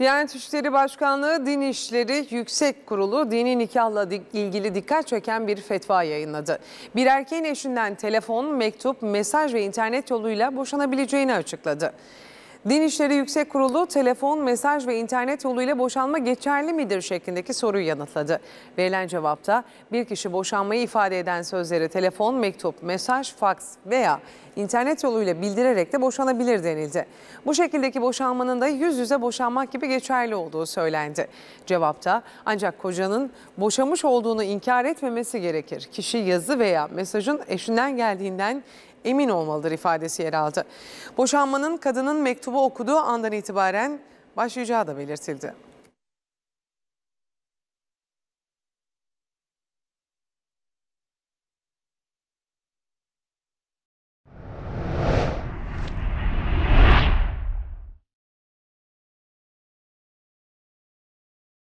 Diyanet İşleri Başkanlığı Din İşleri Yüksek Kurulu dini nikahla ilgili dikkat çeken bir fetva yayınladı. Bir erkeğin eşinden telefon, mektup, mesaj ve internet yoluyla boşanabileceğini açıkladı. Din İşleri Yüksek Kurulu telefon, mesaj ve internet yoluyla boşanma geçerli midir şeklindeki soruyu yanıtladı. Verilen cevapta bir kişi boşanmayı ifade eden sözleri telefon, mektup, mesaj, faks veya internet yoluyla bildirerek de boşanabilir denildi. Bu şekildeki boşanmanın da yüz yüze boşanmak gibi geçerli olduğu söylendi. Cevapta ancak kocanın boşamış olduğunu inkar etmemesi gerekir. Kişi yazı veya mesajın eşinden geldiğinden emin olmalıdır ifadesi yer aldı. Boşanmanın kadının mektubu okuduğu andan itibaren başlayacağı da belirtildi.